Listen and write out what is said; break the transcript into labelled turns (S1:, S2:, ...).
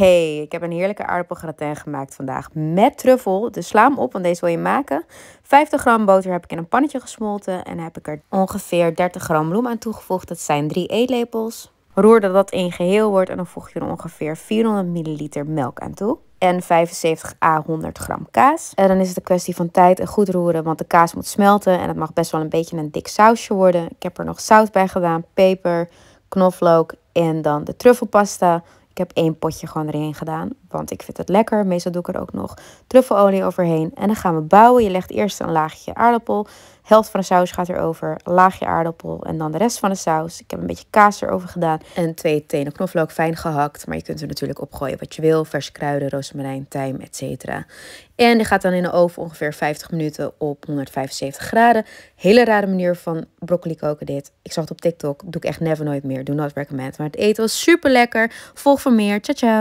S1: Hey, ik heb een heerlijke aardappelgratin gemaakt vandaag met truffel. Dus sla hem op, want deze wil je maken. 50 gram boter heb ik in een pannetje gesmolten en heb ik er ongeveer 30 gram bloem aan toegevoegd. Dat zijn drie eetlepels. Roer dat dat in geheel wordt en dan voeg je er ongeveer 400 milliliter melk aan toe. En 75 à 100 gram kaas. En dan is het een kwestie van tijd en goed roeren, want de kaas moet smelten. En het mag best wel een beetje een dik sausje worden. Ik heb er nog zout bij gedaan, peper, knoflook en dan de truffelpasta ik heb één potje gewoon erin gedaan, want ik vind het lekker. Meestal doe ik er ook nog truffelolie overheen. En dan gaan we bouwen. Je legt eerst een laagje aardappel, helft van de saus gaat erover, laagje aardappel en dan de rest van de saus. Ik heb een beetje kaas erover gedaan en twee tenen knoflook fijn gehakt. Maar je kunt er natuurlijk op gooien wat je wil, verse kruiden, rozemarijn, tijm, etc. En die gaat dan in de oven ongeveer 50 minuten op 175 graden. Hele rare manier van broccoli koken dit. Ik zag het op TikTok, doe ik echt never nooit meer, do not recommend. Maar het eten was super lekker. Volg voor meer, ciao ciao!